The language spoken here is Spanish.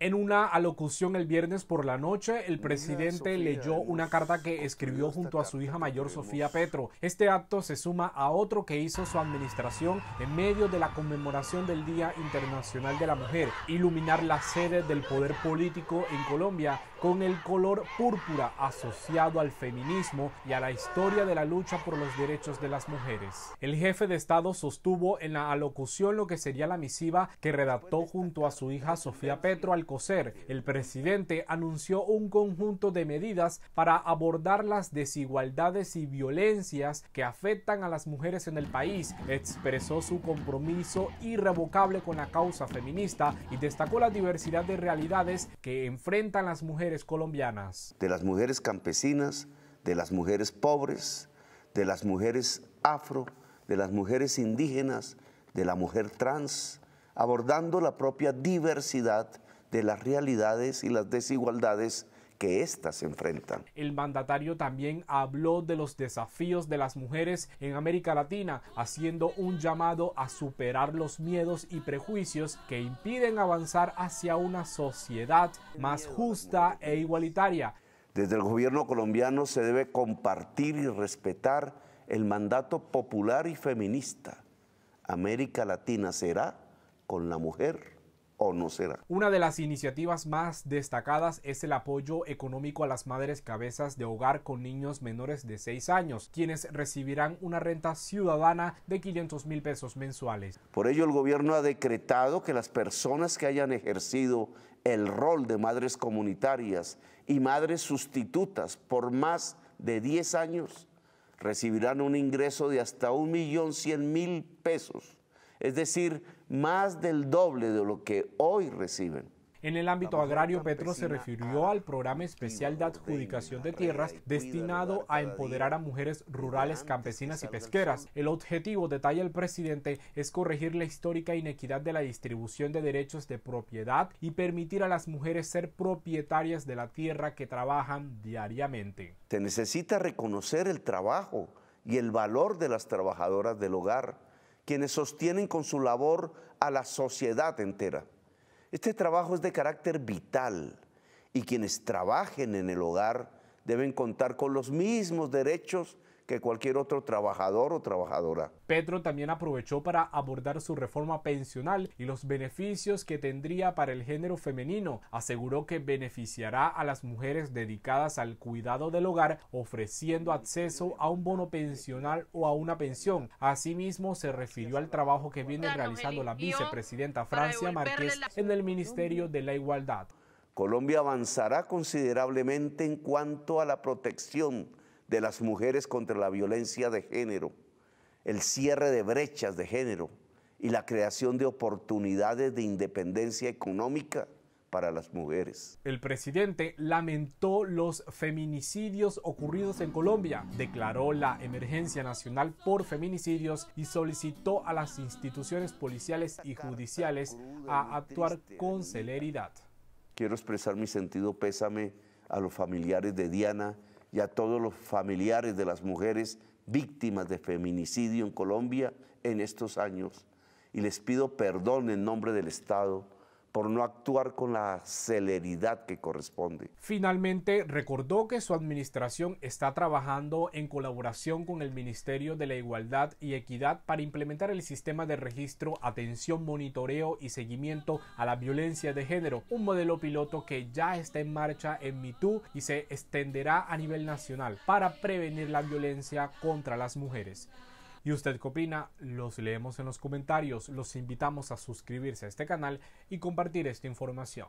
En una alocución el viernes por la noche, el presidente leyó una carta que escribió junto a su hija mayor Sofía Petro. Este acto se suma a otro que hizo su administración en medio de la conmemoración del Día Internacional de la Mujer, iluminar la sede del poder político en Colombia con el color púrpura asociado al feminismo y a la historia de la lucha por los derechos de las mujeres. El jefe de Estado sostuvo en la alocución lo que sería la misiva que redactó junto a su hija Sofía Petro al el presidente anunció un conjunto de medidas para abordar las desigualdades y violencias que afectan a las mujeres en el país, expresó su compromiso irrevocable con la causa feminista y destacó la diversidad de realidades que enfrentan las mujeres colombianas. De las mujeres campesinas, de las mujeres pobres, de las mujeres afro, de las mujeres indígenas, de la mujer trans, abordando la propia diversidad de las realidades y las desigualdades que éstas enfrentan. El mandatario también habló de los desafíos de las mujeres en América Latina, haciendo un llamado a superar los miedos y prejuicios que impiden avanzar hacia una sociedad más justa e igualitaria. Desde el gobierno colombiano se debe compartir y respetar el mandato popular y feminista. América Latina será con la mujer una de las iniciativas más destacadas es el apoyo económico a las madres cabezas de hogar con niños menores de 6 años, quienes recibirán una renta ciudadana de 500 mil pesos mensuales. Por ello, el gobierno ha decretado que las personas que hayan ejercido el rol de madres comunitarias y madres sustitutas por más de 10 años recibirán un ingreso de hasta 1.100.000 pesos es decir, más del doble de lo que hoy reciben. En el ámbito agrario, Petro se refirió al programa especial de adjudicación de tierras destinado a empoderar a mujeres rurales, campesinas y pesqueras. El objetivo, detalla el presidente, es corregir la histórica inequidad de la distribución de derechos de propiedad y permitir a las mujeres ser propietarias de la tierra que trabajan diariamente. Se necesita reconocer el trabajo y el valor de las trabajadoras del hogar quienes sostienen con su labor a la sociedad entera. Este trabajo es de carácter vital y quienes trabajen en el hogar deben contar con los mismos derechos que cualquier otro trabajador o trabajadora. Petro también aprovechó para abordar su reforma pensional y los beneficios que tendría para el género femenino. Aseguró que beneficiará a las mujeres dedicadas al cuidado del hogar ofreciendo acceso a un bono pensional o a una pensión. Asimismo, se refirió al trabajo que viene realizando la vicepresidenta Francia Márquez en el Ministerio de la Igualdad. Colombia avanzará considerablemente en cuanto a la protección de las mujeres contra la violencia de género, el cierre de brechas de género y la creación de oportunidades de independencia económica para las mujeres. El presidente lamentó los feminicidios ocurridos en Colombia, declaró la emergencia nacional por feminicidios y solicitó a las instituciones policiales y judiciales a actuar con celeridad. Quiero expresar mi sentido pésame a los familiares de Diana y a todos los familiares de las mujeres víctimas de feminicidio en Colombia en estos años. Y les pido perdón en nombre del Estado por no actuar con la celeridad que corresponde. Finalmente, recordó que su administración está trabajando en colaboración con el Ministerio de la Igualdad y Equidad para implementar el sistema de registro, atención, monitoreo y seguimiento a la violencia de género, un modelo piloto que ya está en marcha en mitú y se extenderá a nivel nacional para prevenir la violencia contra las mujeres. ¿Y usted qué opina? Los leemos en los comentarios, los invitamos a suscribirse a este canal y compartir esta información.